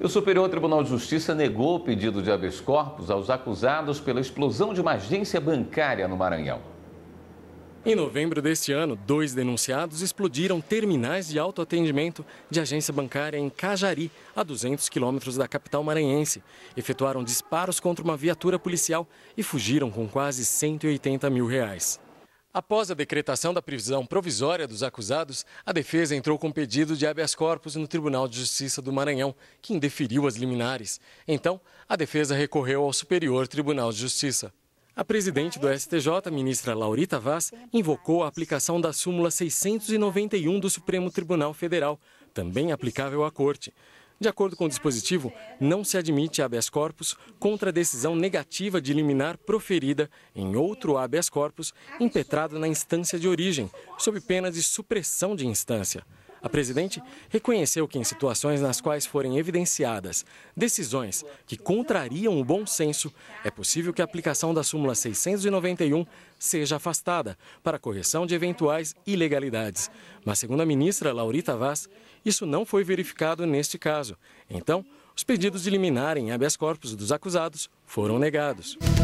E o Superior Tribunal de Justiça negou o pedido de habeas corpus aos acusados pela explosão de uma agência bancária no Maranhão. Em novembro deste ano, dois denunciados explodiram terminais de autoatendimento de agência bancária em Cajari, a 200 quilômetros da capital maranhense. Efetuaram disparos contra uma viatura policial e fugiram com quase 180 mil reais. Após a decretação da prisão provisória dos acusados, a defesa entrou com pedido de habeas corpus no Tribunal de Justiça do Maranhão, que indeferiu as liminares. Então, a defesa recorreu ao Superior Tribunal de Justiça. A presidente do STJ, ministra Laurita Vaz, invocou a aplicação da súmula 691 do Supremo Tribunal Federal, também aplicável à Corte. De acordo com o dispositivo, não se admite habeas corpus contra a decisão negativa de liminar proferida em outro habeas corpus impetrado na instância de origem, sob pena de supressão de instância. A presidente reconheceu que, em situações nas quais forem evidenciadas decisões que contrariam o bom senso, é possível que a aplicação da súmula 691 seja afastada para correção de eventuais ilegalidades. Mas, segundo a ministra Laurita Vaz, isso não foi verificado neste caso. Então, os pedidos de liminar em habeas corpus dos acusados foram negados.